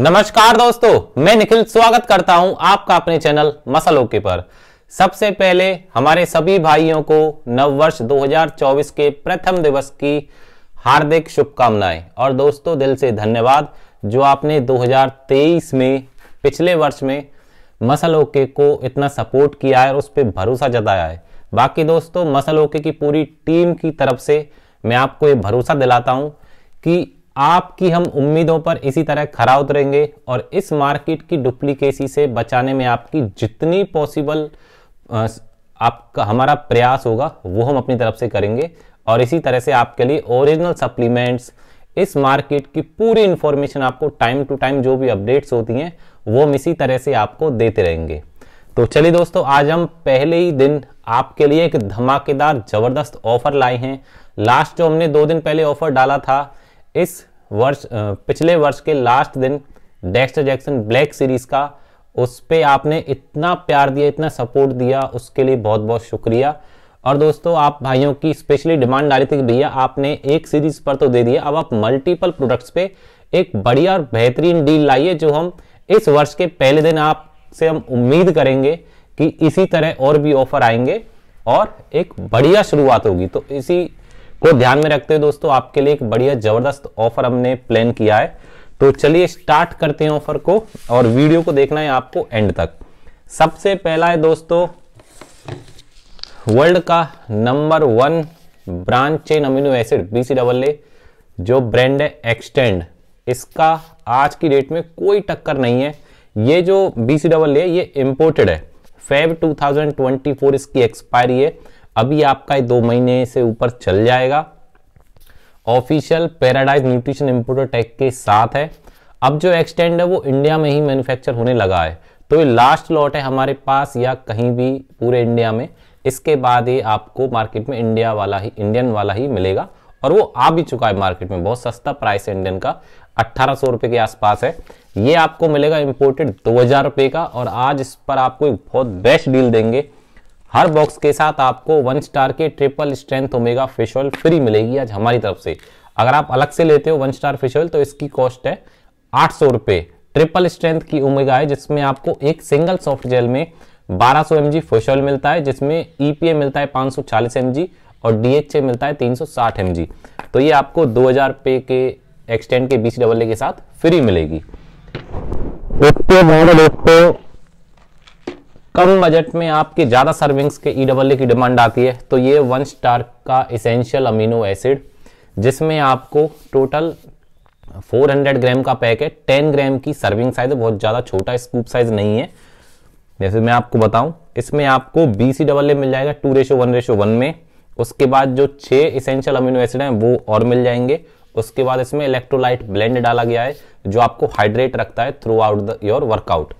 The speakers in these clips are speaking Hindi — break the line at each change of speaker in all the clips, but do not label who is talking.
नमस्कार दोस्तों मैं निखिल स्वागत करता हूं आपका अपने चैनल मसल ओके पर सबसे पहले हमारे सभी भाइयों को नववर्ष 2024 के प्रथम दिवस की हार्दिक शुभकामनाएं और दोस्तों दिल से धन्यवाद जो आपने 2023 में पिछले वर्ष में मसल ओके को इतना सपोर्ट किया है और उस पर भरोसा जताया है बाकी दोस्तों मसल ओके की पूरी टीम की तरफ से मैं आपको ये भरोसा दिलाता हूँ कि आपकी हम उम्मीदों पर इसी तरह खरा उतरेंगे और इस मार्केट की डुप्लीकेसी से बचाने में आपकी जितनी पॉसिबल आपका हमारा प्रयास होगा वो हम अपनी तरफ से करेंगे और इसी तरह से आपके लिए ओरिजिनल सप्लीमेंट्स इस मार्केट की पूरी इंफॉर्मेशन आपको टाइम टू टाइम जो भी अपडेट्स होती हैं वो हम इसी तरह से आपको देते रहेंगे तो चलिए दोस्तों आज हम पहले ही दिन आपके लिए एक धमाकेदार ज़बरदस्त ऑफर लाए हैं लास्ट जो हमने दो दिन पहले ऑफर डाला था इस वर्ष पिछले वर्ष के लास्ट दिन डेक्सटर जैक्सन ब्लैक सीरीज का उस पर आपने इतना प्यार दिया इतना सपोर्ट दिया उसके लिए बहुत बहुत शुक्रिया और दोस्तों आप भाइयों की स्पेशली डिमांड आ रही थी भैया आपने एक सीरीज पर तो दे दिया अब आप मल्टीपल प्रोडक्ट्स पे एक बढ़िया और बेहतरीन डील लाइए जो हम इस वर्ष के पहले दिन आपसे हम उम्मीद करेंगे कि इसी तरह और भी ऑफर आएंगे और एक बढ़िया शुरुआत होगी तो इसी को ध्यान में रखते हुए दोस्तों आपके लिए एक बढ़िया जबरदस्त ऑफर हमने प्लान किया है तो चलिए स्टार्ट करते हैं ऑफर को और वीडियो को देखना है आपको एंड तक सबसे पहला है दोस्तों वर्ल्ड का number one branch chain amino acid B C double A जो ब्रांड है एक्सटेंड इसका आज की डेट में कोई टक्कर नहीं है ये जो बी सी डबल ए ये इम्पोर्टेड है फेब 2024 इसकी एक्सपायरी है अभी आपका दो महीने से ऊपर चल जाएगा official paradise nutrition importer tag के साथ है अब जो एक्सटेंड है वो इंडिया में ही मैन्युफैक्चर होने लगा है तो ये लास्ट लॉट है हमारे पास या कहीं भी पूरे इंडिया में इसके बाद ये आपको मार्केट में इंडिया वाला ही इंडियन वाला ही मिलेगा और वो आ भी चुका है मार्केट में बहुत सस्ता प्राइस है इंडियन का अट्ठारह सौ के आसपास है ये आपको मिलेगा इम्पोर्टेड दो हज़ार का और आज इस पर आपको एक बहुत बेस्ट डील देंगे हर बॉक्स के साथ आपको वन स्टार के triple strength omega fish oil free मिलेगी आज हमारी तरफ से अगर आप अलग से लेते हो वन स्टार फिश ऑयल तो इसकी कॉस्ट है आठ सौ रुपये ट्रिपल स्ट्रेंथ की ओमेगा है जिसमें आपको एक सिंगल सॉफ्ट जेल में 1200 सौ एम जी फिश ऑयल मिलता है जिसमें ई e मिलता है 540 सौ और डी मिलता है तीन सौ तो ये आपको दो हज़ार रुपये के एक्सटेंड के बीस डबल के साथ फ्री मिलेगी ओके मॉडल एक कम बजट में आपके ज़्यादा सर्विंग्स के ई डबल ए की डिमांड आती है तो ये वन स्टार का इसेंशियल अमीनो एसिड जिसमें आपको टोटल 400 ग्राम का पैक है 10 ग्राम की सर्विंग साइज है बहुत ज़्यादा छोटा स्कूप साइज नहीं है जैसे मैं आपको बताऊं इसमें आपको बी सी डबल ए मिल जाएगा two ratio one ratio one में उसके बाद जो छः इसेंशियल अमीनो एसिड हैं वो और मिल जाएंगे उसके बाद इसमें इलेक्ट्रोलाइट ब्लेंड डाला गया है जो आपको हाइड्रेट रखता है throughout the your workout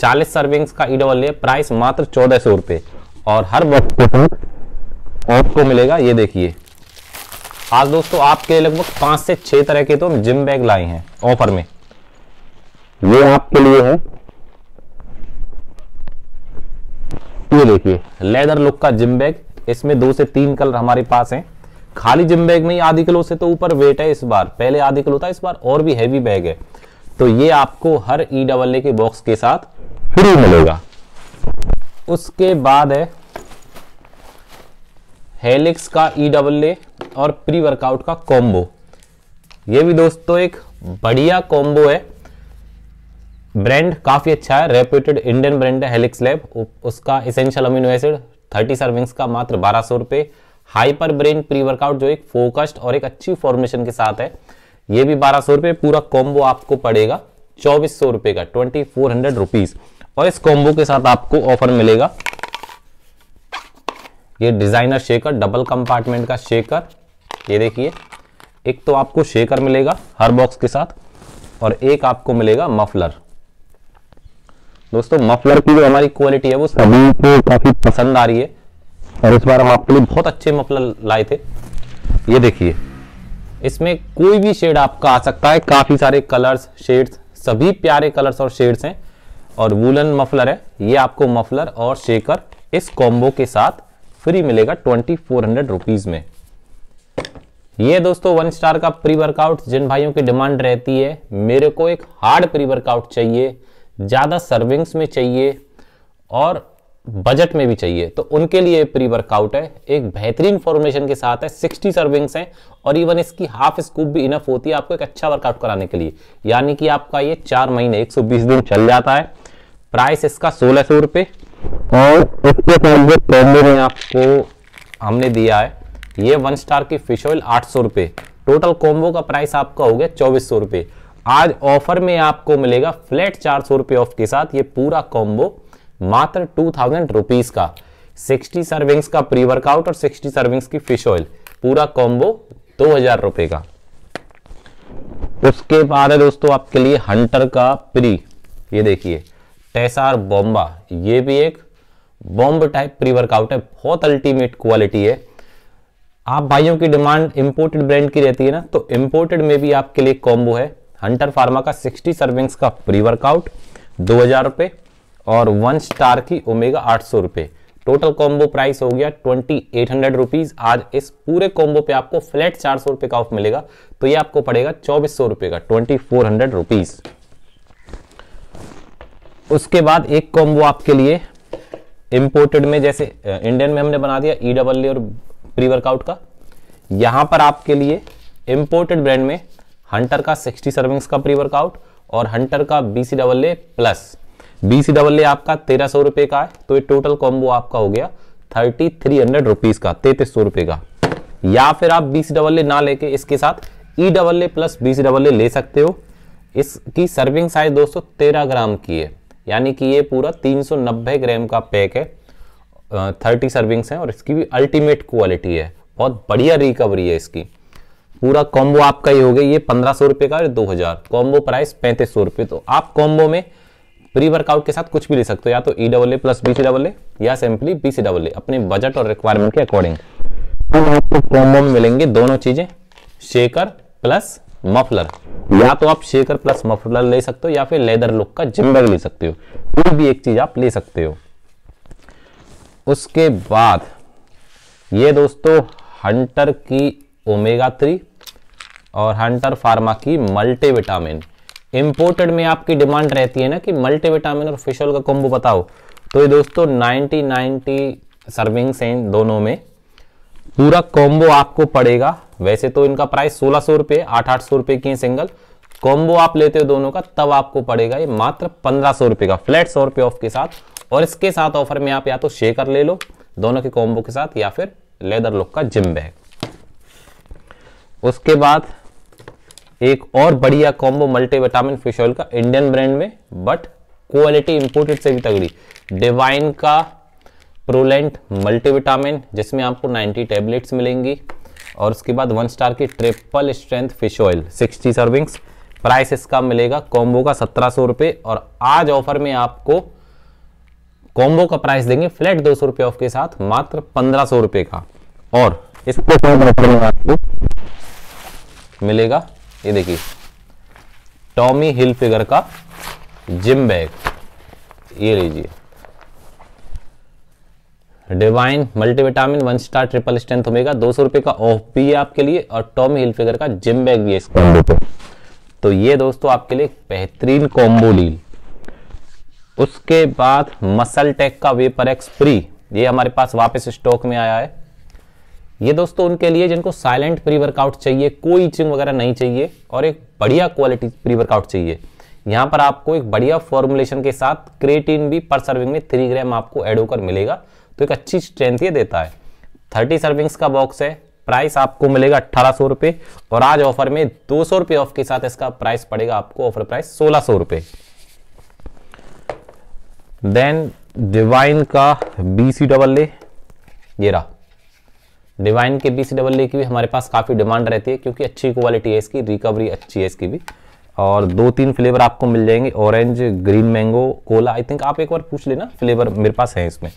चालीस सर्विंग्स का ई डबल ए प्राइस मात्र चौदह सौ रुपये और हर बॉक्स के साथ आपको मिलेगा ये देखिए आज दोस्तों आपके लगभग पांच से छह तरह के तो जिम बैग लाए हैं ऑफर में ये आपके लिए है ये देखिए लेदर लुक का जिम बैग इसमें दो से तीन कलर हमारे पास हैं खाली जिम बैग में ही आधी किलो से तो ऊपर वेट है इस बार पहले आधी किलो था इस बार और भी हैवी बैग है तो ये आपको हर ई डबल ए के बॉक्स के साथ फ्री मिलेगा उसके बाद है हेलिक्स का ई डबल ए और प्री वर्कआउट का कॉम्बो ये भी दोस्तों एक बढ़िया कॉम्बो है ब्रांड काफ़ी अच्छा है रेप्यूटेड इंडियन ब्रांड है हेलिक्स लैब उसका essential amino acid thirty servings का मात्र बारह सौ रुपये हाइपर ब्रेन प्री वर्कआउट जो एक फोकस्ड और एक अच्छी फॉर्मेशन के साथ है ये भी बारह सौ रुपए पूरा कॉम्बो आपको पड़ेगा चौबीस सौ रुपए का ट्वेंटी फोर हंड्रेड रुपीज़ और इस कॉम्बो के साथ आपको ऑफर मिलेगा ये डिजाइनर शेकर डबल कंपार्टमेंट का शेकर ये देखिए एक तो आपको शेकर मिलेगा हर बॉक्स के साथ और एक आपको मिलेगा मफलर दोस्तों मफलर की जो हमारी क्वालिटी है वो सभी को काफी पसंद आ रही है और इस बार हम आपके लिए बहुत अच्छे मफलर लाए थे ये देखिए इसमें कोई भी शेड आपका आ सकता है काफी सारे कलर्स शेड्स सभी प्यारे कलर्स और शेड्स हैं और वूलन मफलर है ये आपको मफलर और शेकर इस कॉम्बो के साथ फ्री मिलेगा ट्वेंटी फोर हंड्रेड रुपीज में ये दोस्तों वन स्टार का प्री वर्कआउट जिन भाइयों की डिमांड रहती है मेरे को एक हार्ड प्री वर्कआउट चाहिए ज़्यादा सर्विंग्स में चाहिए और बजट में भी चाहिए तो उनके लिए प्री वर्कआउट है एक बेहतरीन फॉर्मेशन के साथ है 60 सर्विंग्स हैं और इवन इसकी हाफ स्कूप भी इनफ होती है आपको एक अच्छा वर्कआउट कराने के लिए यानी कि आपका ये चार महीने एक दिन चल जाता है प्राइस इसका सोलह सौ रुपये और इसके साथ जो कॉम्बो में आपको हमने दिया है ये वन स्टार की फिश ऑयल आठ सौ रुपये टोटल कॉम्बो का प्राइस आपका हो गया चौबीस सौ रुपये आज ऑफर में आपको मिलेगा फ्लैट चार सौ रुपये ऑफ के साथ ये पूरा कॉम्बो मात्र टू थाउजेंड रुपीज़ का सिक्सटी सर्विंग्स का प्री वर्कआउट और सिक्सटी सर्विंग्स की फिश ऑयल पूरा कॉम्बो दो हजार रुपये का उसके बाद है दोस्तों आपके लिए हंटर का प्री ये देखिए टेसार बॉम्बा ये भी एक बॉम्ब टाइप प्री वर्कआउट है बहुत अल्टीमेट क्वालिटी है आप भाइयों की डिमांड इंपोर्टेड ब्रांड की रहती है ना तो इंपोर्टेड में भी आपके लिए कॉम्बो है हंटर फार्मा का 60 सर्विंग्स का प्री वर्कआउट दो हजार रुपये और वन स्टार की ओमेगा आठ सौ रुपये टोटल कॉम्बो प्राइस हो गया ट्वेंटी एट हंड्रेड रुपीज़ आज इस पूरे कॉम्बो पे आपको फ्लैट चार सौ रुपये का ऑफ मिलेगा तो ये आपको पड़ेगा चौबीस सौ रुपये का ट्वेंटी फोर हंड्रेड रुपीज़ उसके बाद एक कॉम्बो आपके लिए इम्पोर्टेड में जैसे इंडियन में हमने बना दिया ई e डबल और प्री वर्कआउट का यहां पर आपके लिए इम्पोर्टेड ब्रांड में हंटर का 60 सर्विंग्स का प्री वर्कआउट और हंटर का B C double A plus B C double A आपका तेरह सौ रुपए का है तो ये टोटल कॉम्बो आपका हो गया थर्टी थ्री हंड्रेड रुपीज़ का तैतीस सौ रुपये का या फिर आप बी सी डबल ए ना लेके इसके साथ E double A plus B C double A ले सकते हो इसकी सर्विंग साइज दोस्तों तेरह ग्राम की है यानी कि ये पूरा 390 ग्राम का पैक है थर्टी सर्विंग्स हैं और इसकी भी अल्टीमेट क्वालिटी है बहुत बढ़िया रिकवरी है इसकी पूरा कॉम्बो आपका ही हो गया ये पंद्रह सौ रुपये का दो हज़ार कॉम्बो प्राइस पैंतीस सौ रुपये तो आप कॉम्बो में प्री वर्कआउट के साथ कुछ भी ले सकते हो या तो E double A plus B C double A या simply B C double A अपने बजट और रिक्वायरमेंट के अकॉर्डिंग आपको कॉम्बो में मिलेंगे दोनों चीज़ें शेकर प्लस मफलर या तो आप शेकर प्लस मफलर ले सकते हो या फिर लेदर लुक का जिम्बर ले सकते हो कोई भी एक चीज आप ले सकते हो उसके बाद ये दोस्तों हंटर की ओमेगा थ्री और हंटर फार्मा की मल्टीविटामिन इम्पोर्टेड में आपकी डिमांड रहती है ना कि मल्टीविटामिन और फिशल का कॉम्बो बताओ तो ये दोस्तों 90 90 सर्विंग्स हैं दोनों में पूरा कॉम्बो आपको पड़ेगा वैसे तो इनका प्राइस सोलह सौ रुपए आठ आठ सौ रुपए की सिंगल कॉम्बो आप लेते हो दोनों का तब आपको पड़ेगा ये मात्र पंद्रह सौ रुपए का फ्लैट सौ रुपये ऑफ के साथ और इसके साथ ऑफर में आप या तो शेकर ले लो दोनों के कॉम्बो के साथ या फिर लेदर लुक का जिम बैग उसके बाद एक और बढ़िया कॉम्बो मल्टीविटामिन फिश ऑयल का इंडियन ब्रांड में बट क्वालिटी इंपोर्टेड से भी तगड़ी डिवाइन का प्रोलेंट मल्टीविटामिन जिसमें आपको 90 टेबलेट्स मिलेंगी और उसके बाद वन स्टार की triple strength fish oil 60 servings price इसका मिलेगा कॉम्बो का सत्रह सौ और आज ऑफर में आपको कॉम्बो का प्राइस देंगे फ्लैट दो सौ रुपये ऑफ के साथ मात्र पंद्रह सौ रुपये का और इसको आपको मिलेगा ये देखिए टॉमी हिल फिगर का जिम बैग ये लीजिए divine multivitamin one star triple strength होगा दो सौ रुपए का ऑफ भी है आपके लिए और टॉम हिल फिगर का जिम बैग भी है इस कॉम्बो पे तो ये दोस्तों आपके लिए बेहतरीन कॉम्बो लील उसके बाद मसल टेक का वेपर एक्स प्री ये हमारे पास वापस स्टॉक में आया है ये दोस्तों उनके लिए जिनको साइलेंट प्री वर्कआउट चाहिए कोई चिंग वगैरह नहीं चाहिए और एक बढ़िया क्वालिटी प्री वर्कआउट चाहिए यहाँ पर आपको एक बढ़िया फॉर्मुलेशन के साथ क्रेटिन भी पर सर्विंग में थ्री ग्राम आपको एड होकर मिलेगा तो एक अच्छी स्ट्रेंथ ये देता है थर्टी सर्विंग्स का बॉक्स है प्राइस आपको मिलेगा अट्ठारह सौ रुपये और आज ऑफर में दो सौ रुपये ऑफ के साथ इसका प्राइस पड़ेगा आपको ऑफर प्राइस सोलह सौ रुपये देन डिवाइन का बी सी डबल ए ये रहा डिवाइन के बी सी डबल ए की भी हमारे पास काफ़ी डिमांड रहती है क्योंकि अच्छी क्वालिटी है इसकी रिकवरी अच्छी है इसकी भी और दो तीन फ्लेवर आपको मिल जाएंगे orange green mango cola I think आप एक बार पूछ लेना फ्लेवर मेरे पास है इसमें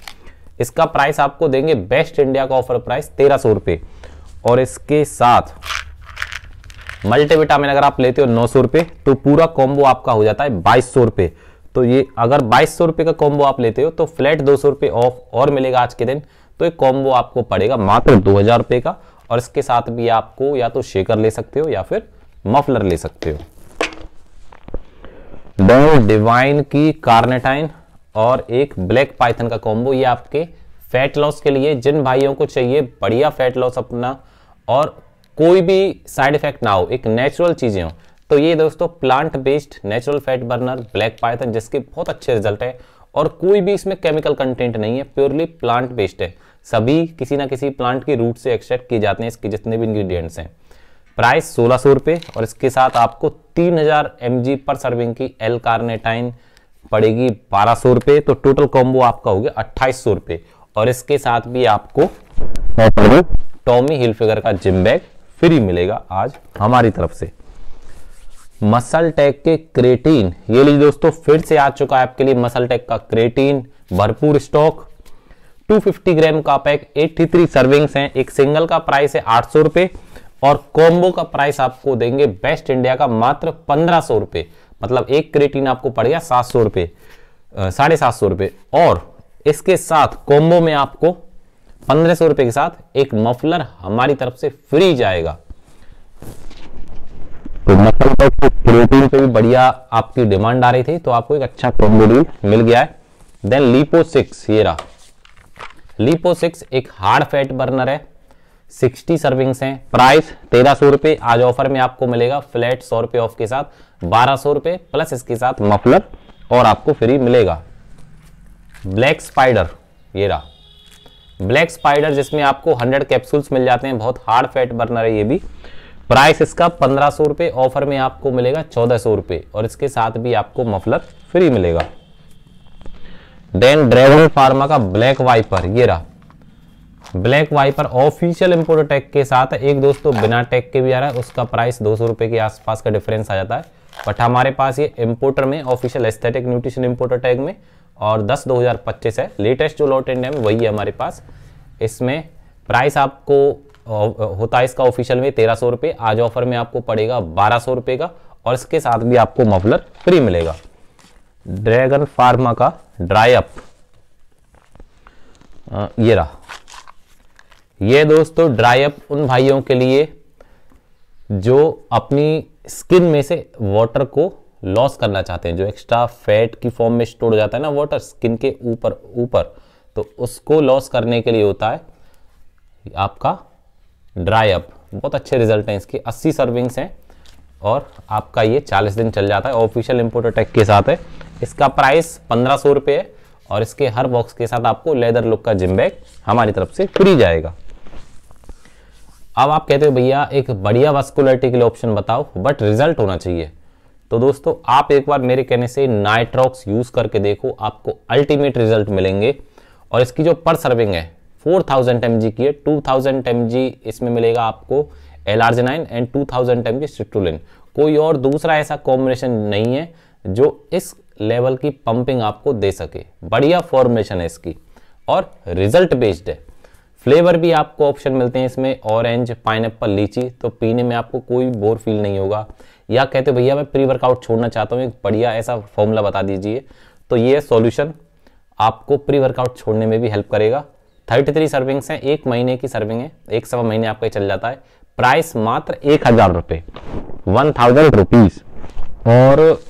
इसका प्राइस आपको देंगे बेस्ट इंडिया का ऑफर प्राइस तेरह सौ रुपए और इसके साथ मल्टीविटामिन अगर आप लेते हो नौ सौ रुपए तो पूरा कॉम्बो आपका हो जाता है बाईस सौ रुपए तो ये अगर बाईस सौ रुपए का कॉम्बो आप लेते हो तो फ्लैट दो सौ रुपए ऑफ और मिलेगा आज के दिन तो एक कॉम्बो आपको पड़ेगा मात्र दो हज़ार रुपए का और इसके साथ भी आपको या तो शेकर ले सकते हो या फिर मफलर ले सकते हो डिवाइन की कार्नेटाइन और एक ब्लैक पाइथन का कॉम्बो ये आपके फैट लॉस के लिए जिन भाइयों को चाहिए बढ़िया फैट लॉस अपना और कोई भी साइड इफेक्ट ना हो एक नेचुरल चीज़ें हो तो ये दोस्तों plant based natural fat burner black python जिसके बहुत अच्छे रिजल्ट है और कोई भी इसमें केमिकल कंटेंट नहीं है प्योरली प्लांट बेस्ड है सभी किसी ना किसी प्लांट की रूट से एक्सट्रैक्ट किए जाते हैं इसके जितने भी इंग्रेडिएंट्स हैं प्राइस सोलह सौ और इसके साथ आपको तीन हज़ार पर सर्विंग की एल कार्नेटाइन पड़ेगी बारह सौ रुपये तो टोटल कॉम्बो आपका हो गया अट्ठाईस सौ रुपये और इसके साथ भी आपको टॉमी हिल फिगर का जिम बैग फ्री मिलेगा आज हमारी तरफ से मसल टैग के क्रेटीन ये लीजिए दोस्तों फिर से आ चुका है आपके लिए मसल टैग का क्रेटीन भरपूर स्टॉक 250 ग्राम का पैक 83 सर्विंग्स हैं एक सिंगल का प्राइस है आठ सौ और कॉम्बो का प्राइस आपको देंगे बेस्ट इंडिया का मात्र पंद्रह सौ रुपए मतलब एक क्रेटिन आपको पड़ गया सात सौ रुपये साढ़े सात सौ रुपये और इसके साथ कॉम्बो में आपको पंद्रह सौ रुपये के साथ एक मफलर हमारी तरफ से फ्री जाएगा तो मफलर पर प्रोटीन तो पे भी बढ़िया आपकी डिमांड आ रही थी तो आपको एक अच्छा कॉम्बो डील मिल गया है देन लिपो सिक्स ये रहा लिपो सिक्स एक हार्ड फैट बर्नर है सिक्सटी सर्विंग्स हैं प्राइस तेरह सौ रुपये आज ऑफर में आपको मिलेगा फ्लैट सौ रुपये ऑफ के साथ बारह सौ रुपये प्लस इसके साथ मफलर और आपको फ्री मिलेगा ब्लैक स्पाइडर ये रहा ब्लैक स्पाइडर जिसमें आपको 100 कैप्सूल्स मिल जाते हैं बहुत हार्ड फैट बर्नर है ये भी प्राइस इसका पंद्रह सौ रुपए ऑफर में आपको मिलेगा चौदह सौ रुपये और इसके साथ भी आपको मफलर फ्री मिलेगा देन ड्रैगन फार्मा का ब्लैक वाइपर ये रहा black viper official import tag के साथ एक दोस्तों बिना टैग के भी आ रहा है उसका प्राइस दो सौ के आसपास का डिफरेंस आ जाता है बट हमारे पास ये इम्पोर्टर में official aesthetic nutrition importer tag में और दस दो हज़ार पच्चीस है लेटेस्ट जो लॉट इंडिया में वही है हमारे पास इसमें प्राइस आपको होता है इसका ऑफिशियल में तेरह सौ रुपये आज ऑफर में आपको पड़ेगा बारह सौ रुपये का और इसके साथ भी आपको मफलर फ्री मिलेगा ड्रैगन फार्मा का ड्राई अप ये रहा ये दोस्तों ड्राई अप उन भाइयों के लिए जो अपनी स्किन में से वाटर को लॉस करना चाहते हैं जो एक्स्ट्रा फैट की फॉर्म में स्टोर हो जाता है ना वाटर स्किन के ऊपर ऊपर तो उसको लॉस करने के लिए होता है आपका ड्राई अप बहुत अच्छे रिजल्ट हैं इसके 80 सर्विंग्स हैं और आपका ये 40 दिन चल जाता है ऑफिशियल इम्पोर्ट अटैक के साथ है इसका प्राइस पंद्रह सौ है और इसके हर बॉक्स के साथ आपको लेदर लुक का जिम बैग हमारी तरफ से फ्री जाएगा अब आप कहते हो भैया एक बढ़िया वास्कुलरिटी के लिए ऑप्शन बताओ बट रिजल्ट होना चाहिए तो दोस्तों आप एक बार मेरे कहने से नाइट्रॉक्स यूज करके देखो आपको अल्टीमेट रिजल्ट मिलेंगे और इसकी जो पर सर्विंग है 4000 थाउजेंड की है 2000 थाउजेंड इसमें मिलेगा आपको nine and 2000 thousand M G कोई और दूसरा ऐसा कॉम्बिनेशन नहीं है जो इस लेवल की पंपिंग आपको दे सके बढ़िया फॉर्मेशन है इसकी और रिजल्ट बेस्ड है फ्लेवर भी आपको ऑप्शन मिलते हैं इसमें ऑरेंज पाइन लीची तो पीने में आपको कोई बोर फील नहीं होगा या कहते हो भैया मैं प्री वर्कआउट छोड़ना चाहता हूँ एक बढ़िया ऐसा फॉर्मूला बता दीजिए तो ये सॉल्यूशन आपको प्री वर्कआउट छोड़ने में भी हेल्प करेगा थर्टी थ्री सर्विंग्स हैं एक महीने की सर्विंग है एक सवा महीने आपका चल जाता है प्राइस मात्र एक हज़ार रुपये वन थाउजेंड रुपीज़ और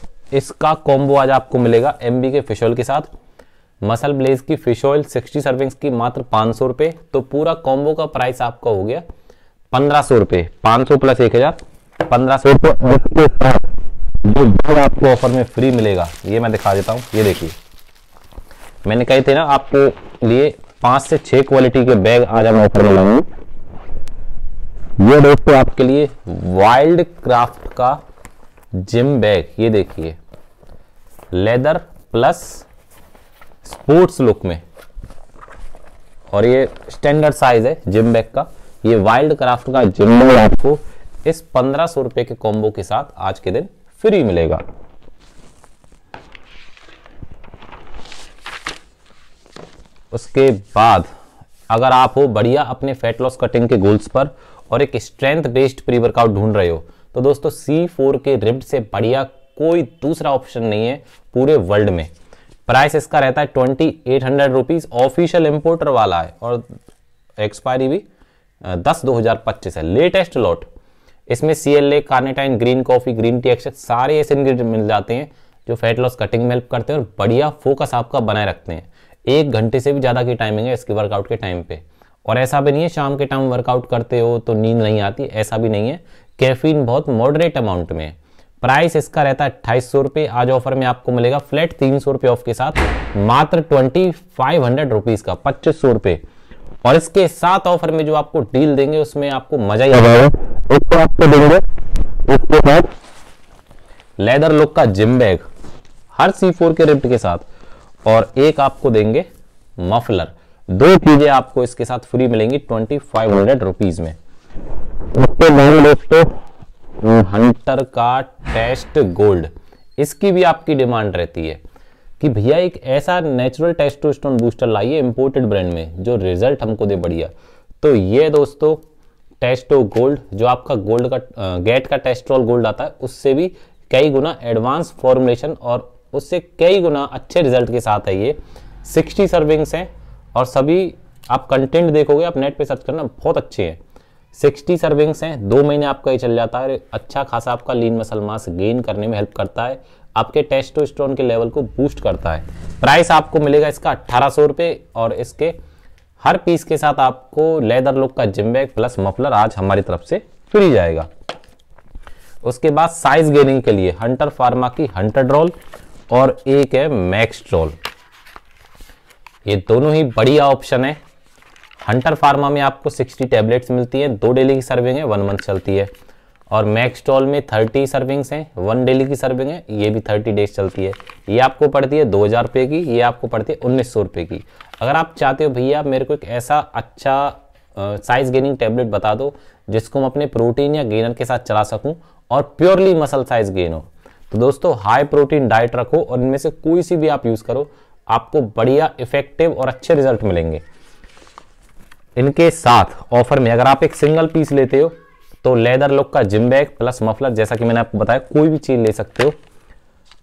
इसका कॉम्बो आज आपको मिलेगा एम के फिशोल के साथ मसल ब्लेज की फिश ऑयल 60 सर्विंग्स की मात्र पाँच सौ रुपये तो पूरा कॉम्बो का प्राइस आपका हो गया पंद्रह सौ रुपये पाँच सौ प्लस एक हज़ार पंद्रह सौ रुपये उसके साथ जो बैग आपको ऑफर में फ्री मिलेगा ये मैं दिखा देता हूँ ये देखिए मैंने कहे थे ना आपको लिए पाँच से छः क्वालिटी के बैग आज हम ऑफर में लाऊंगे ये दोस्तों आपके लिए वाइल्ड क्राफ्ट का जिम बैग ये देखिए लेदर प्लस स्पोर्ट्स लुक में और ये स्टैंडर्ड साइज है जिम बैग का ये वाइल्ड क्राफ्ट का जिम बैग आपको इस पंद्रह सौ रुपए के कॉम्बो के साथ आज के दिन फ्री मिलेगा उसके बाद अगर आप हो बढ़िया अपने फैट लॉस कटिंग के गोल्स पर और एक स्ट्रेंथ बेस्ड प्री वर्कआउट ढूंढ रहे हो तो दोस्तों सी फोर के रिब्ड से बढ़िया कोई दूसरा ऑप्शन नहीं है पूरे वर्ल्ड में प्राइस इसका रहता है twenty eight hundred rupees official importer वाला है और एक्सपायरी भी दस दो हज़ार पच्चीस है लेटेस्ट लॉट इसमें C L A carnitine green coffee green tea एक्स सारे ऐसे इन्ग्रीडियंट मिल जाते हैं जो फैट लॉस कटिंग में हेल्प करते हैं और बढ़िया फोकस आपका बनाए रखते हैं एक घंटे से भी ज़्यादा की टाइमिंग है इसके वर्कआउट के टाइम पे और ऐसा भी नहीं है शाम के टाइम वर्कआउट करते हो तो नींद नहीं आती ऐसा भी नहीं है कैफीन बहुत मॉडरेट अमाउंट में है प्राइस इसका रहता है अट्ठाईस सौ रुपये आज ऑफर में आपको मिलेगा फ्लैट तीन सौ रुपये ऑफ के साथ मात्र ट्वेंटी फाइव हंड्रेड रुपीज का पच्चीस सौ रुपये और इसके साथ ऑफर में जो आपको डील देंगे उसमें आपको मजा ही आएगा एक तो आपको देंगे इसके साथ लेदर लुक का जिम बैग हर सी फोर के रिप्ट के साथ और एक आपको देंगे मफलर दो चीजें आपको इसके साथ फ्री मिलेंगी ट्वेंटी फाइव हंड्रेड रुपीज में दोस्तों हंटर का टेस्ट गोल्ड इसकी भी आपकी डिमांड रहती है कि भैया एक ऐसा नेचुरल टेस्टोस्टेरोन बूस्टर लाइए इंपोर्टेड ब्रांड में जो रिजल्ट हमको दे बढ़िया तो ये दोस्तों टेस्टो गोल्ड जो आपका गोल्ड का गेट का टेस्ट्रोल गोल्ड आता है उससे भी कई गुना एडवांस फॉर्मुलेशन और उससे कई गुना अच्छे रिजल्ट के साथ है ये सिक्सटी सर्विंग्स हैं और सभी आप कंटेंट देखोगे आप नेट पे सर्च करना बहुत अच्छे हैं सिक्सटी सर्विंग्स हैं दो महीने आपका ये चल जाता है अच्छा खासा आपका लीन मसल मास गेन करने में हेल्प करता है आपके टेस्टोस्टेरोन के लेवल को बूस्ट करता है प्राइस आपको मिलेगा इसका अट्ठारह सौ और इसके हर पीस के साथ आपको लेदर लुक का जिम बैग प्लस मफलर आज हमारी तरफ से फ्री जाएगा उसके बाद साइज गेनिंग के लिए हंटर फार्मा की हंटर ड्रॉल और एक है मैक्स ड्रॉल ये दोनों ही बढ़िया ऑप्शन है हंटर फार्मा में आपको 60 टैबलेट्स मिलती हैं दो डेली की सर्विंग है वन मंथ चलती है और मैक्स टॉल में 30 सर्विंग्स हैं वन डेली की सर्विंग है ये भी 30 डेज चलती है ये आपको पड़ती है दो हज़ार रुपये की ये आपको पड़ती है उन्नीस सौ रुपये की अगर आप चाहते हो भैया मेरे को एक ऐसा अच्छा साइज गेनिंग टैबलेट बता दो जिसको मैं अपने प्रोटीन या गेनर के साथ चला सकूँ और प्योरली मसल साइज गेन हो तो दोस्तों हाई प्रोटीन डाइट रखो और इनमें से कोई सी भी आप यूज़ करो आपको बढ़िया इफेक्टिव और अच्छे रिजल्ट मिलेंगे इनके साथ ऑफर में अगर आप एक सिंगल पीस लेते हो तो लेदर लुक का जिम बैग प्लस मफलर जैसा कि मैंने आपको बताया कोई भी चीज़ ले सकते हो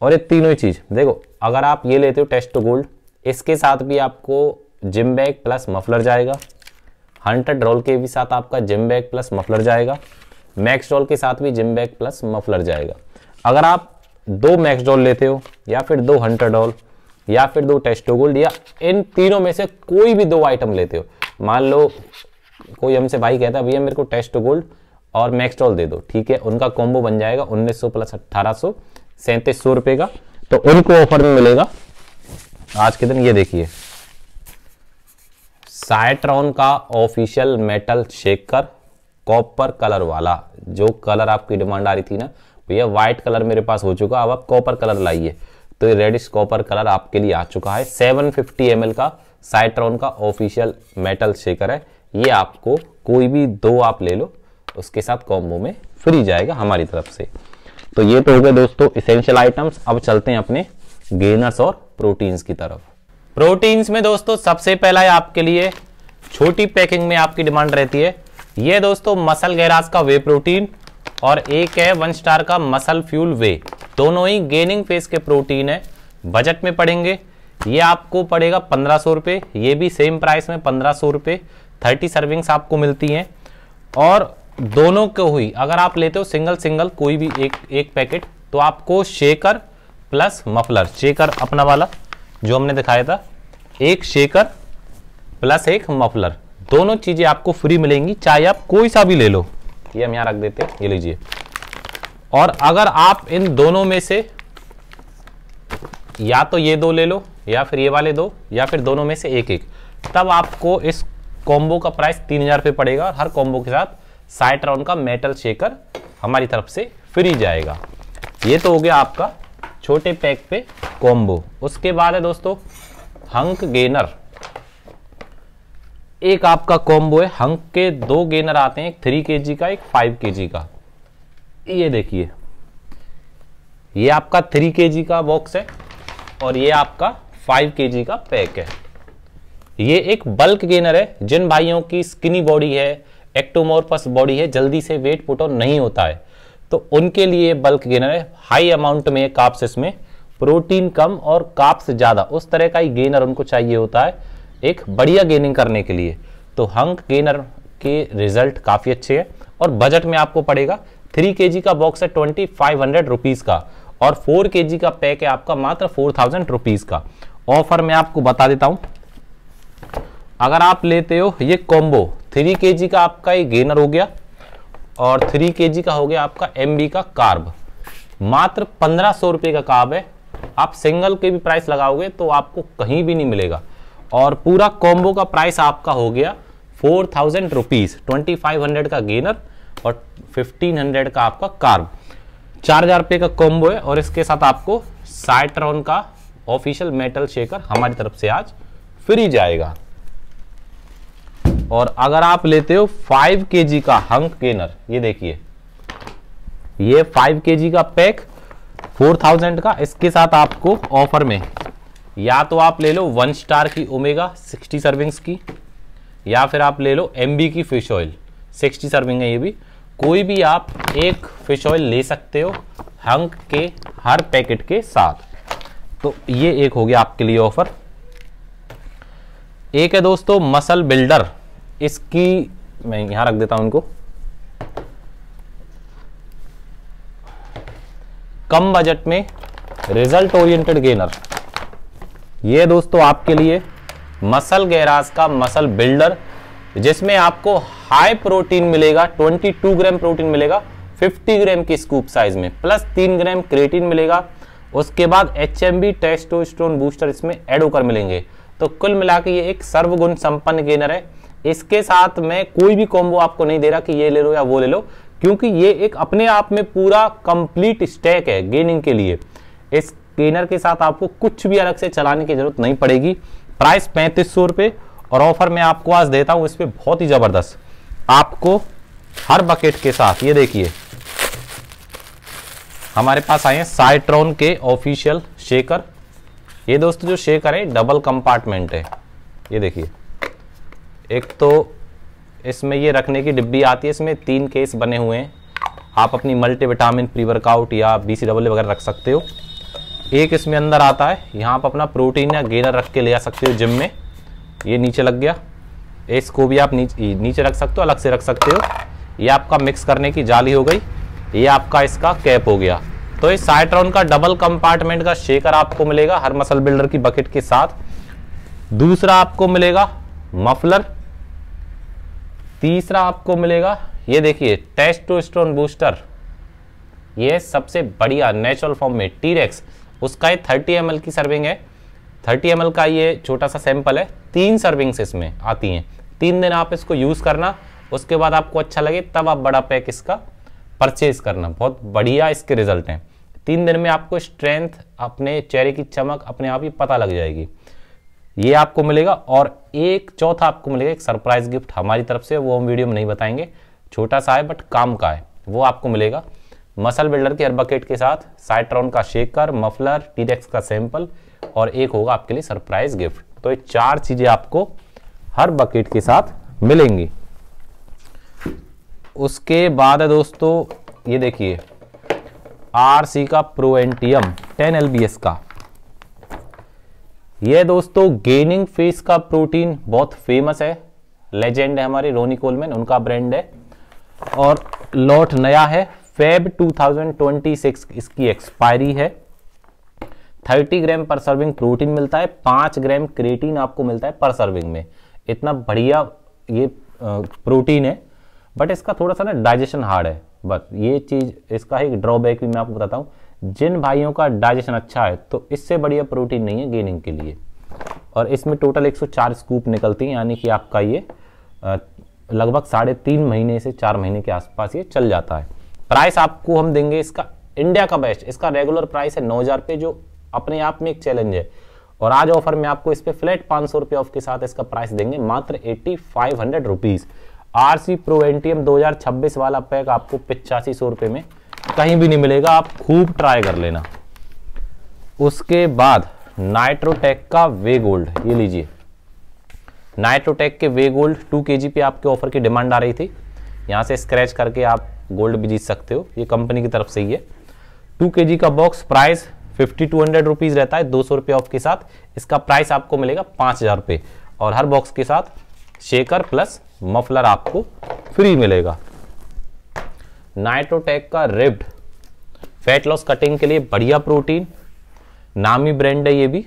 और ये तीनों ही चीज़ देखो अगर आप ये लेते हो टेस्ट गोल्ड इसके साथ भी आपको जिम बैग प्लस मफलर जाएगा हंटर रोल के भी साथ आपका जिम बैग प्लस मफलर जाएगा मैक्स डॉल के साथ भी जिम बैग प्लस मफलर जाएगा अगर आप दो मैक्स डॉल लेते हो या फिर दो हंटर डॉल या फिर दो टेस्टो गोल्ड या इन तीनों में से कोई भी दो आइटम लेते हो मान लो कोई हमसे भाई कहता है भैया मेरे को टेस्ट गोल्ड और मैक्सट्रॉल दे दो ठीक है उनका कॉम्बो बन जाएगा 1900 प्लस अट्ठारह सैंतीस सौ रुपए का तो उनको ऑफर में मिलेगा आज के दिन ये देखिए साइट्रॉन का official metal shaker copper colour वाला जो कलर आपकी डिमांड आ रही थी ना भैया व्हाइट कलर मेरे पास हो चुका अब आप कॉपर कलर लाइए तो ये रेडिश कॉपर कलर आपके लिए आ चुका है 750 फिफ्टी का साइट्रॉन का ऑफिशियल मेटल शेकर है ये आपको कोई भी दो आप ले लो उसके साथ कॉम्बो में फ्री जाएगा हमारी तरफ से तो ये तो हो गए दोस्तों इसेंशियल आइटम्स अब चलते हैं अपने गेनर्स और प्रोटीन्स की तरफ प्रोटीन्स में दोस्तों सबसे पहला है आपके लिए छोटी पैकिंग में आपकी डिमांड रहती है ये दोस्तों मसल गैरास का वे प्रोटीन और एक है वन स्टार का मसल फ्यूल वे दोनों ही गेनिंग फेस के प्रोटीन है बजट में पड़ेंगे ये आपको पड़ेगा पंद्रह सौ रुपये ये भी सेम प्राइस में पंद्रह सौ रुपये थर्टी सर्विंग्स आपको मिलती हैं और दोनों को हुई अगर आप लेते हो सिंगल सिंगल कोई भी एक एक पैकेट तो आपको शेकर प्लस मफलर शेकर अपना वाला जो हमने दिखाया था एक शेकर प्लस एक मफलर दोनों चीज़ें आपको फ्री मिलेंगी चाहे आप कोई सा भी ले लो ये हम यहाँ रख देते हैं ये लीजिए और अगर आप इन दोनों में से या तो ये दो ले लो या फिर ये वाले दो या फिर दोनों में से एक एक तब आपको इस कॉम्बो का प्राइस तीन हज़ार रुपये पड़ेगा और हर कॉम्बो के साथ साइट राउंड का मेटल शेकर हमारी तरफ से फ्री जाएगा ये तो हो गया आपका छोटे पैक पे कॉम्बो उसके बाद है दोस्तों हंक गेनर एक आपका कॉम्बो है हंक के दो गेनर आते हैं एक थ्री के का एक फाइव के का ये देखिए ये आपका थ्री के का बॉक्स है और ये आपका 5 के का पैक है ये एक बल्क गेनर है जिन भाइयों की स्किनी बॉडी है एक्टोमोरपस बॉडी है जल्दी से वेट पुट ऑन नहीं होता है तो उनके लिए बल्क गेनर है हाई अमाउंट में काप्स इसमें प्रोटीन कम और काप्स ज़्यादा उस तरह का ही गेनर उनको चाहिए होता है एक बढ़िया गेनिंग करने के लिए तो हंक गेनर के रिजल्ट काफ़ी अच्छे हैं और बजट में आपको पड़ेगा थ्री के का बॉक्स है ट्वेंटी फाइव का और फोर के का पैक है आपका मात्र फोर थाउजेंड का ऑफर मैं आपको बता देता हूं अगर आप लेते हो ये कॉम्बो थ्री के जी का आपका ये गेनर हो गया और थ्री के जी का हो गया आपका एम का कार्ब मात्र पंद्रह सौ का कार्ब है आप सिंगल के भी प्राइस लगाओगे तो आपको कहीं भी नहीं मिलेगा और पूरा कॉम्बो का प्राइस आपका हो गया four thousand rupees twenty five hundred का गेनर और फिफ्टीन हंड्रेड का आपका कार्ब चार हज़ार रुपये का कॉम्बो है और इसके साथ आपको साइट्रॉन का ऑफिशियल मेटल शेकर हमारी तरफ से आज फ्री जाएगा और अगर आप लेते हो 5 के का हंक गेनर ये देखिए ये 5 के का पैक 4000 का इसके साथ आपको ऑफर में या तो आप ले लो वन स्टार की ओमेगा 60 सर्विंग्स की या फिर आप ले लो एम की फिश ऑयल 60 सर्विंग है ये भी कोई भी आप एक फिश ऑयल ले सकते हो हंक के हर पैकेट के साथ तो ये एक हो गया आपके लिए ऑफर एक है दोस्तों मसल बिल्डर इसकी मैं यहां रख देता हूं इनको कम बजट में रिजल्ट ओरिएंटेड गेनर ये दोस्तों आपके लिए मसल गैराज का मसल बिल्डर जिसमें आपको हाई प्रोटीन मिलेगा 22 ग्राम प्रोटीन मिलेगा 50 ग्राम की स्कूप साइज में प्लस 3 ग्राम क्रेटिन मिलेगा उसके बाद H M B testosterone booster इसमें एड होकर मिलेंगे तो कुल मिला के ये एक सर्वगुण संपन्न गेनर है इसके साथ में कोई भी कॉम्बो आपको नहीं दे रहा कि ये ले लो या वो ले लो क्योंकि ये एक अपने आप में पूरा कंप्लीट स्टैक है गेनिंग के लिए इस गेनर के साथ आपको कुछ भी अलग से चलाने की जरूरत नहीं पड़ेगी प्राइस पैंतीस सौ रुपये और ऑफर मैं आपको आज देता हूँ इस पर बहुत ही ज़बरदस्त आपको हर बकेट के साथ ये देखिए हमारे पास आए हैं साइट्रॉन के ऑफिशियल शेकर ये दोस्तों जो शेकर है डबल कंपार्टमेंट है ये देखिए एक तो इसमें ये रखने की डिब्बी आती है इसमें तीन केस बने हुए हैं आप अपनी मल्टीविटामिन प्री वर्कआउट या बी सी डबल वगैरह रख सकते हो एक इसमें अंदर आता है यहाँ आप अपना प्रोटीन या गेनर रख के ले जा सकते हो जिम में ये नीचे लग गया इसको भी आप नीचे नीचे रख सकते हो अलग से रख सकते हो ये आपका मिक्स करने की जाली हो गई ये आपका इसका कैप हो गया तो इस साइट्रॉन का डबल कंपार्टमेंट का शेकर आपको मिलेगा हर मसल बिल्डर की बकेट के साथ दूसरा आपको मिलेगा मफलर तीसरा आपको मिलेगा ये देखिए टेस्ट स्टोन बूस्टर ये सबसे बढ़िया नेचुरल फॉर्म में टीरेक्स उसका ये 30 एम की सर्विंग है 30 एम का ये छोटा सा सैंपल है तीन सर्विंग्स इसमें आती हैं तीन दिन आप इसको यूज़ करना उसके बाद आपको अच्छा लगे तब आप बड़ा पैक इसका परचेज करना बहुत बढ़िया इसके रिजल्ट हैं तीन दिन में आपको स्ट्रेंथ अपने चेहरे की चमक अपने आप ही पता लग जाएगी ये आपको मिलेगा और एक चौथा आपको मिलेगा एक सरप्राइज गिफ्ट हमारी तरफ से वो हम वीडियो में नहीं बताएंगे छोटा सा है बट काम का है वो आपको मिलेगा मसल बिल्डर की एयर बकेट के साथ साइट्रॉन का शेकर मफलर टीरेक्स का सैंपल और एक होगा आपके लिए सरप्राइज गिफ्ट तो ये चार चीज़ें आपको हर बकेट के साथ मिलेंगी उसके बाद है दोस्तों ये देखिए आर सी का प्रोएंटियम टेन एल बी एस का यह दोस्तों गेनिंग फेस का प्रोटीन बहुत फेमस है लेजेंड है हमारे रोनी कोलमैन उनका ब्रांड है और लॉट नया है फेब 2026 इसकी एक्सपायरी है 30 ग्राम पर सर्विंग प्रोटीन मिलता है 5 ग्राम क्रेटीन आपको मिलता है पर सर्विंग में इतना बढ़िया ये प्रोटीन है बट इसका थोड़ा सा ना डाइजेशन हार्ड है बस ये चीज़ इसका एक ड्रॉबैक भी मैं आपको बताता हूँ जिन भाइयों का डाइजेशन अच्छा है तो इससे बढ़िया प्रोटीन नहीं है गेनिंग के लिए और इसमें टोटल 104 स्कूप निकलती हैं यानी कि आपका ये लगभग साढ़े तीन महीने से चार महीने के आसपास ये चल जाता है प्राइस आपको हम देंगे इसका इंडिया का बेस्ट इसका रेगुलर प्राइस है नौ हज़ार जो अपने आप में एक चैलेंज है और आज ऑफर में आपको इस पर फ्लैट पाँच सौ ऑफ के साथ इसका प्राइस देंगे मात्र eighty five hundred rupees R C pro N T M दो हजार छब्बीस वाला पैक आपको पिचासी सौ रुपए में कहीं भी नहीं मिलेगा आप खूब ट्राई कर लेना उसके बाद नाइट्रोटेक का वे गोल्ड ये लीजिए नाइट्रोटेक के वे गोल्ड टू के जी पे आपके ऑफर की डिमांड आ रही थी यहां से स्क्रैच करके आप गोल्ड भी जीत सकते हो ये कंपनी की तरफ से ही है टू के जी का box price fifty two hundred rupees रहता है दो सौ रुपये ऑफ के साथ इसका प्राइस आपको मिलेगा पाँच हज़ार रुपये और हर बॉक्स के साथ शेकर प्लस मफलर आपको फ्री मिलेगा नाइट्रोटेक का रिब्ड फैट लॉस कटिंग के लिए बढ़िया प्रोटीन नामी ब्रांड है ये भी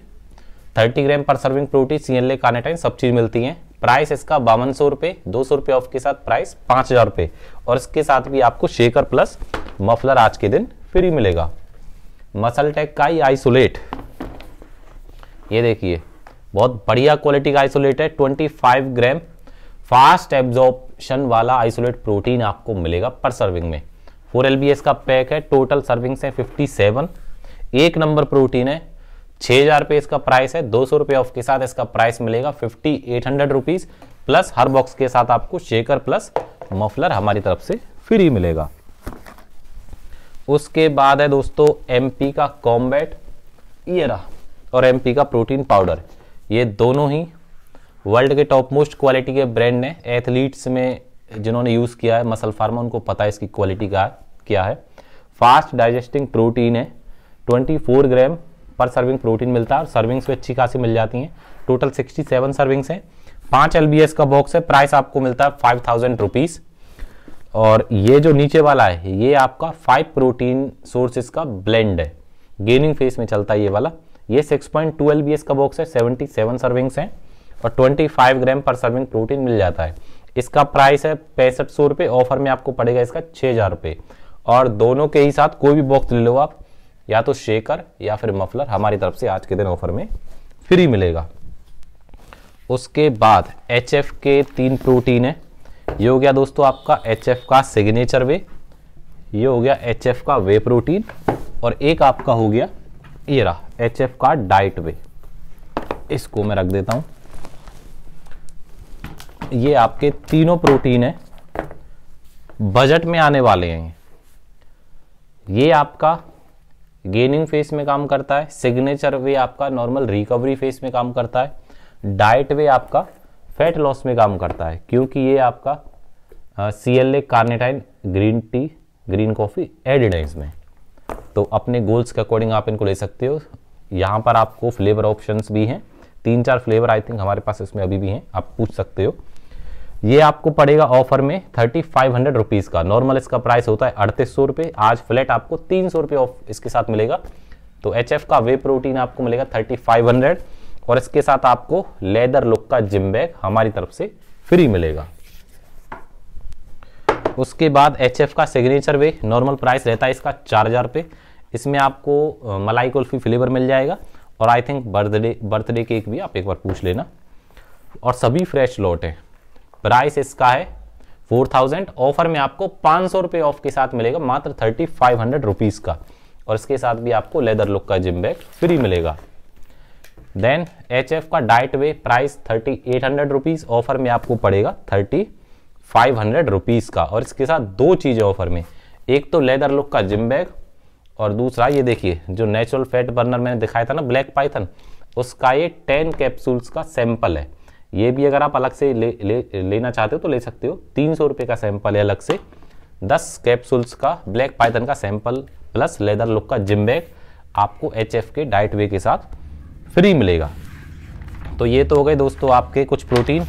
30 ग्राम पर सर्विंग प्रोटीन सी ले कानेटाइन सब चीज़ मिलती है प्राइस इसका बावन सौ रुपये दो सौ रुपये ऑफ के साथ प्राइस पाँच हज़ार रुपये और इसके साथ भी आपको शेकर प्लस मफलर आज के दिन फ्री मिलेगा मसल टेक का ही आइसोलेट ये देखिए बहुत बढ़िया क्वालिटी का आइसोलेट है 25 ग्राम फास्ट एब्जॉर्प्शन वाला आइसोलेट प्रोटीन आपको मिलेगा पर सर्विंग में फोर एल का पैक है टोटल सर्विंग हैं 57 एक नंबर प्रोटीन है छः हज़ार इसका प्राइस है दो सौ रुपए ऑफ के साथ इसका प्राइस मिलेगा fifty eight hundred rupees plus हर बॉक्स के साथ आपको शेकर प्लस मफलर हमारी तरफ से फ्री मिलेगा उसके बाद है दोस्तों एमपी का कॉम्बैट ये रहा और एमपी का प्रोटीन पाउडर ये दोनों ही वर्ल्ड के टॉप मोस्ट क्वालिटी के ब्रांड ने एथलीट्स में जिन्होंने यूज़ किया है मसल फार्मा उनको पता है इसकी क्वालिटी का क्या है फास्ट डाइजेस्टिंग प्रोटीन है 24 ग्राम पर सर्विंग प्रोटीन मिलता है और सर्विंग्स भी अच्छी खासी मिल जाती हैं टोटल 67 सर्विंग्स हैं पाँच एल का बॉक्स है प्राइस आपको मिलता है फाइव थाउजेंड रुपीज़ और ये जो नीचे वाला है ये आपका फाइव प्रोटीन सोर्सेज का ब्लेंड है गेनिंग फेस में चलता है ये वाला ये सिक्स पॉइंट का बॉक्स है सेवेंटी सर्विंग्स हैं और 25 ग्राम पर सर्विंग प्रोटीन मिल जाता है इसका प्राइस है पैंसठ सौ रुपये ऑफर में आपको पड़ेगा इसका छः हज़ार रुपये और दोनों के ही साथ कोई भी बॉक्स ले लो आप या तो शेकर या फिर मफलर हमारी तरफ से आज के दिन ऑफर में फ्री मिलेगा उसके बाद एच के तीन प्रोटीन है ये हो गया दोस्तों आपका एच का सिग्नेचर वे ये हो गया एच का वे प्रोटीन और एक आपका हो गया ये रहा एच का डाइट वे इसको मैं रख देता हूँ ये आपके तीनों प्रोटीन है बजट में आने वाले हैं ये आपका गेनिंग फेस में काम करता है सिग्नेचर वे आपका नॉर्मल रिकवरी फेस में काम करता है डाइट वे आपका फैट लॉस में काम करता है क्योंकि ये आपका C L A carnitine green tea green coffee added है इसमें तो अपने गोल्स के अकॉर्डिंग आप इनको ले सकते हो यहाँ पर आपको फ्लेवर ऑप्शंस भी हैं तीन चार फ्लेवर आई थिंक हमारे पास इसमें अभी भी हैं आप पूछ सकते हो ये आपको पड़ेगा ऑफर में थर्टी फाइव हंड्रेड रुपीज़ का नॉर्मल इसका प्राइस होता है अड़तीस सौ रुपए आज फ्लैट आपको तीन सौ रुपए ऑफ इसके साथ मिलेगा तो एच एफ का वे प्रोटीन आपको मिलेगा थर्टी फाइव हंड्रेड और इसके साथ आपको लेदर लुक का जिम बैग हमारी तरफ से फ्री मिलेगा उसके बाद एच एफ का सिग्नेचर वे नॉर्मल प्राइस रहता है इसका चार हज़ार पे इसमें आपको मलाई कुल्फी फ्लेवर मिल जाएगा और I think birthday birthday cake भी आप एक बार पूछ लेना और सभी फ्रेश लॉट हैं प्राइस इसका है फोर थाउजेंड ऑफर में आपको पाँच सौ रुपए ऑफ के साथ मिलेगा मात्र थर्टी फाइव हंड्रेड रुपीज़ का और इसके साथ भी आपको लेदर लुक का जिम बैग फ्री मिलेगा देन एच एफ का diet whey price thirty eight hundred rupees offer में आपको पड़ेगा थर्टी फाइव हंड्रेड रुपीज़ का और इसके साथ दो चीज़ें ऑफर में एक तो लेदर लुक का जिम बैग और दूसरा ये देखिए जो नेचुरल फैट बर्नर मैंने दिखाया था ना ब्लैक पाइथन उसका ये टेन कैप्सूल्स का सैंपल है ये भी अगर आप अलग से ले, ले लेना चाहते हो तो ले सकते हो तीन सौ रुपये का सैंपल है अलग से दस कैप्सूल्स का ब्लैक पाइथन का सैंपल प्लस लेदर लुक का जिम बैग आपको एच के डाइट वे के साथ फ्री मिलेगा तो ये तो हो गए दोस्तों आपके कुछ प्रोटीन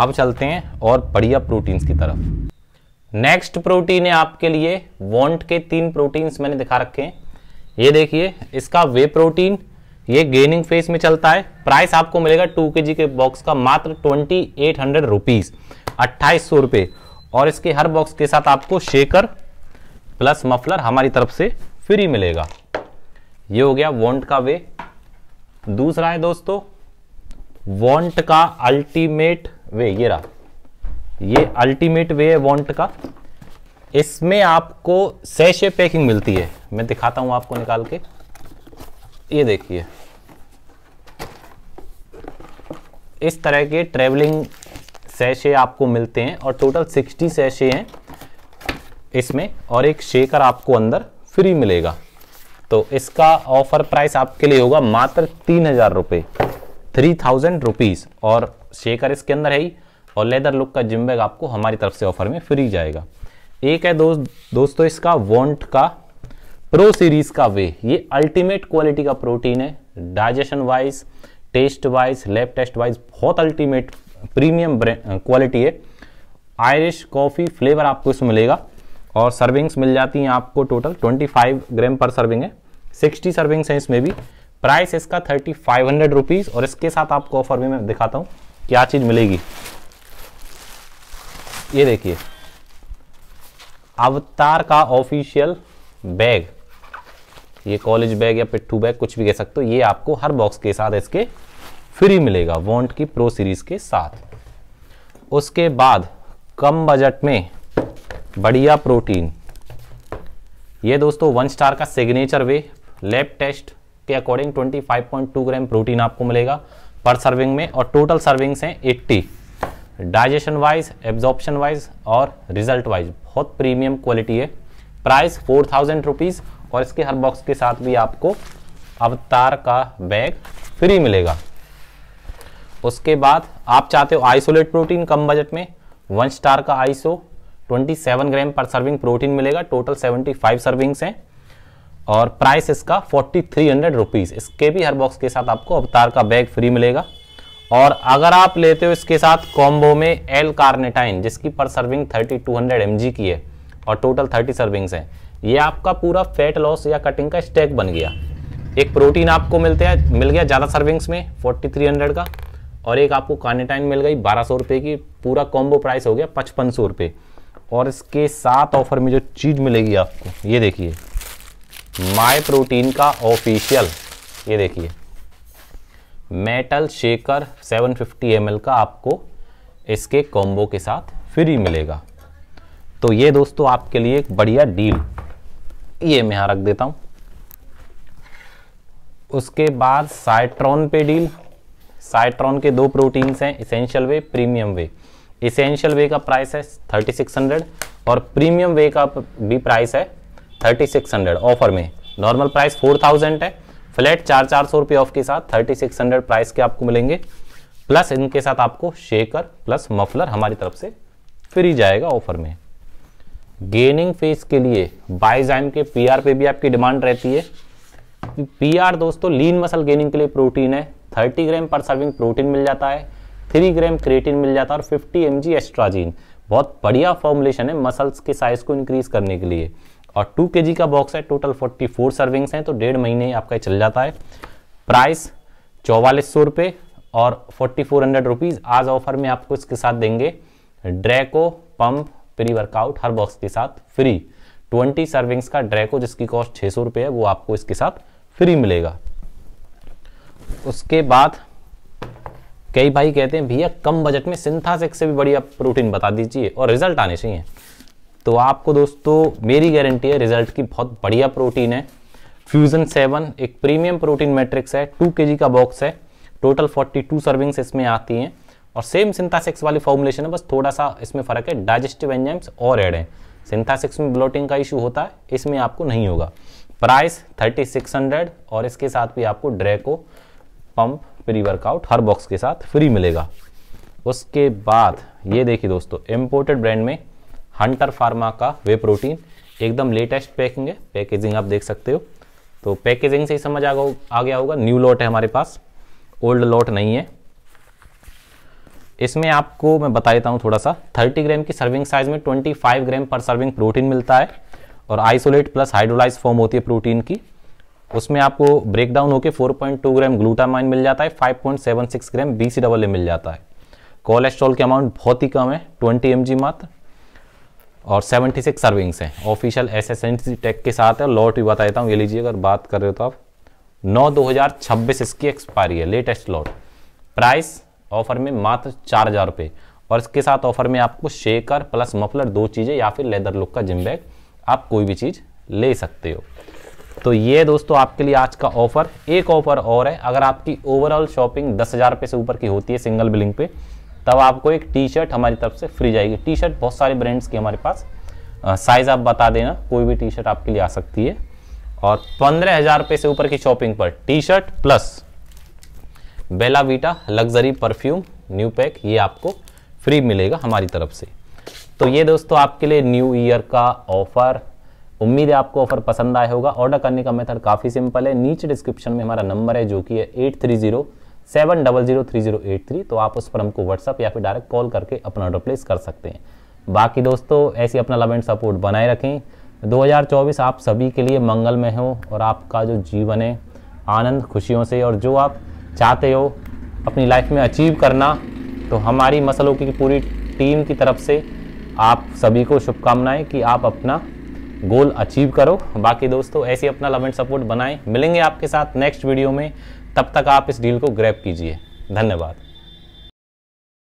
अब चलते हैं और बढ़िया प्रोटीन्स की तरफ नेक्स्ट प्रोटीन है आपके लिए वॉन्ट के तीन प्रोटीन्स मैंने दिखा रखे हैं ये देखिए इसका वे प्रोटीन ये गेनिंग फेस में चलता है प्राइस आपको मिलेगा टू के के बॉक्स का मात्र ट्वेंटी एट हंड्रेड रुपीज अट्ठाईस सौ रुपये और इसके हर बॉक्स के साथ आपको शेकर प्लस मफलर हमारी तरफ से फ्री मिलेगा ये हो गया वॉन्ट का वे दूसरा है दोस्तों वॉन्ट का अल्टीमेट वे ये रहा ये अल्टीमेट वे है वॉन्ट का इसमें आपको सैशे पैकिंग मिलती है मैं दिखाता हूं आपको निकाल के ये देखिए इस तरह के ट्रेवलिंग सैशे आपको मिलते हैं और टोटल 60 सैशे हैं इसमें और एक शेकर आपको अंदर फ्री मिलेगा तो इसका ऑफर प्राइस आपके लिए होगा मात्र तीन हज़ार रुपये थ्री थाउजेंड रुपीज़ और शेकर इसके अंदर है ही और लेदर लुक का जिम बैग आपको हमारी तरफ से ऑफर में फ्री जाएगा एक है दोस्त दोस्तों इसका वॉन्ट का प्रो सीरीज का वे ये अल्टीमेट क्वालिटी का प्रोटीन है digestion wise taste wise lab test wise बहुत अल्टीमेट प्रीमियम क्वालिटी है आयरिश कॉफ़ी फ्लेवर आपको इसमें मिलेगा और सर्विंग्स मिल जाती हैं आपको टोटल 25 ग्राम पर सर्विंग है 60 सर्विंग्स हैं इसमें भी प्राइस इसका थर्टी फाइव हंड्रेड रुपीज़ और इसके साथ आपको ऑफर भी मैं दिखाता हूँ क्या चीज़ मिलेगी ये देखिए अवतार का ऑफिशियल बैग ये कॉलेज बैग या पिट्ठू बैग कुछ भी कह सकते हो ये आपको हर बॉक्स के साथ इसके फ्री मिलेगा वॉन्ट की प्रो सीरीज के साथ उसके बाद कम बजट में बढ़िया प्रोटीन ये दोस्तों वन स्टार का सिग्नेचर वे लैब टेस्ट के अकॉर्डिंग 25.2 ग्राम प्रोटीन आपको मिलेगा पर सर्विंग में और टोटल सर्विंग्स हैं 80 डाइजेशन वाइज एब्जॉर्प्शन वाइज और रिजल्ट वाइज बहुत प्रीमियम क्वालिटी है प्राइस फोर थाउजेंड रुपीज़ और इसके हर बॉक्स के साथ भी आपको अवतार का बैग फ्री मिलेगा उसके बाद आप चाहते हो आइसोलेट प्रोटीन कम बजट में वन स्टार का आइसो 27 ग्राम पर सर्विंग प्रोटीन मिलेगा टोटल 75 सर्विंग्स हैं और प्राइस इसका 4300 रुपीस इसके भी हर बॉक्स के साथ आपको अवतार का बैग फ्री मिलेगा और अगर आप लेते हो इसके साथ कॉम्बो में एल कार्नेटाइन जिसकी पर सर्विंग 3200 टू की है और टोटल 30 सर्विंग्स हैं ये आपका पूरा फैट लॉस या कटिंग का स्टैक बन गया एक प्रोटीन आपको मिलते हैं मिल गया ज़्यादा सर्विंग्स में 4300 का और एक आपको कार्नेटाइन मिल गई बारह सौ रुपये की पूरा कॉम्बो प्राइस हो गया पचपन सौ रुपये और इसके साथ ऑफर में जो चीज़ मिलेगी आपको ये देखिए माय प्रोटीन का ऑफिशियल ये देखिए मेटल शेकर 750 फिफ्टी का आपको इसके कॉम्बो के साथ फ्री मिलेगा तो ये दोस्तों आपके लिए एक बढ़िया डील ये मैं यहाँ रख देता हूँ उसके बाद साइट्रॉन पे डील साइट्रॉन के दो प्रोटीन्स हैं essential whey premium whey essential whey का प्राइस है 3600 और प्रीमियम वे का भी प्राइस है 3600 ऑफर में नॉर्मल प्राइस 4000 है फ्लैट चार चार सौ रुपये ऑफ के साथ 3600 प्राइस के आपको मिलेंगे प्लस इनके साथ आपको शेकर प्लस मफलर हमारी तरफ से फ्री जाएगा ऑफर में गेनिंग फेस के लिए बाइजाइम के पीआर पे भी आपकी डिमांड रहती है पीआर दोस्तों लीन मसल गेनिंग के लिए प्रोटीन है 30 ग्राम पर सर्विंग प्रोटीन मिल जाता है 3 ग्राम क्रिएटिन मिल जाता है और 50 एम एस्ट्राजीन बहुत बढ़िया फॉर्मुलेशन है मसल्स के साइज को इंक्रीज करने के लिए और 2 के का बॉक्स है टोटल 44 सर्विंग्स हैं तो डेढ़ महीने आपका चल जाता है प्राइस चौवालीस सौ और फोर्टी फोर हंड्रेड रुपीज़ आज ऑफर में आपको इसके साथ देंगे ड्रैको पंप प्री वर्कआउट हर बॉक्स के साथ फ्री ट्वेंटी सर्विंग्स का ड्रैको जिसकी कॉस्ट छः सौ है वो आपको इसके साथ फ्री मिलेगा उसके बाद कई भाई कहते हैं भैया कम बजट में एक से भी बढ़िया प्रोटीन बता दीजिए और रिजल्ट आने चाहिए तो आपको दोस्तों मेरी गारंटी है रिजल्ट की बहुत बढ़िया प्रोटीन है फ्यूजन सेवन एक प्रीमियम प्रोटीन मैट्रिक्स है टू के का बॉक्स है टोटल फोर्टी टू सर्विंग्स इसमें आती हैं और सेम सिंथासिक्स वाली फॉर्मुलेशन है बस थोड़ा सा इसमें फ़र्क है डाइजेस्टिव एंजाइम्स और एड है सिंथासिक्स में ब्लोटिंग का इशू होता है इसमें आपको नहीं होगा प्राइस 3600 और इसके साथ भी आपको ड्रेको पंप प्री वर्कआउट हर बॉक्स के साथ फ्री मिलेगा उसके बाद ये देखिए दोस्तों इम्पोर्टेड ब्रांड में हंटर फार्मा का वे प्रोटीन एकदम लेटेस्ट पैकिंग है पैकेजिंग आप देख सकते हो तो पैकेजिंग से ही समझ आ गया होगा न्यू लॉट है हमारे पास ओल्ड लॉट नहीं है इसमें आपको मैं बता देता हूँ थोड़ा सा 30 ग्राम की सर्विंग साइज में 25 ग्राम पर सर्विंग प्रोटीन मिलता है और आइसोलेट प्लस हाइड्रोलाइज फॉर्म होती है प्रोटीन की उसमें आपको ब्रेक डाउन होकर 4.2 ग्राम ग्लूटामाइन मिल जाता है 5.76 ग्राम बी सी डबल ए मिल जाता है कोलेस्ट्रॉल के अमाउंट बहुत ही कम है ट्वेंटी एम मात्र और सिक्स सर्विंग्स हैं official S S N tech के साथ है लॉट भी बता देता हूँ ये लीजिए अगर बात कर रहे हो तो आप नौ दो हज़ार छब्बीस इसकी एक्सपायरी है लेटेस्ट लॉट प्राइस ऑफर में मात्र चार हज़ार रुपये और इसके साथ ऑफर में आपको शेकर प्लस मफलर दो चीज़ें या फिर लेदर लुक का जिम बैग आप कोई भी चीज़ ले सकते हो तो ये दोस्तों आपके लिए आज का ऑफर एक ऑफर और है अगर आपकी ओवरऑल शॉपिंग दस हज़ार रुपये से ऊपर की होती है सिंगल बिलिंग पे तब आपको एक टी शर्ट हमारी तरफ से फ्री जाएगी टी शर्ट बहुत सारे ब्रांड्स की हमारे पास साइज़ आप बता देना कोई भी टी शर्ट आपके लिए आ सकती है और पंद्रह हज़ार रुपये से ऊपर की शॉपिंग पर T shirt plus Bellavita luxury perfume new pack ये आपको फ्री मिलेगा हमारी तरफ से तो ये दोस्तों आपके लिए न्यू ईयर का ऑफ़र उम्मीद है आपको ऑफर पसंद आया होगा ऑर्डर करने का मेथड काफ़ी सिंपल है नीचे डिस्क्रिप्शन में हमारा नंबर है जो कि है eight three zero seven double zero three zero eight three तो आप उस पर हमको व्हाट्सअप या फिर डायरेक्ट कॉल करके अपना ऑर्डर प्लेस कर सकते हैं बाकी दोस्तों ऐसी अपना लव एंड सपोर्ट बनाए रखें 2024 आप सभी के लिए मंगलमय हो और आपका जो जीवन है आनंद खुशियों से और जो आप चाहते हो अपनी लाइफ में अचीव करना तो हमारी मसलों की पूरी टीम की तरफ से आप सभी को शुभकामनाएं कि आप अपना गोल अचीव करो बाकी दोस्तों ऐसे अपना लव एंड सपोर्ट बनाएं मिलेंगे आपके साथ नेक्स्ट वीडियो में तब तक आप इस डील को ग्रैप कीजिए धन्यवाद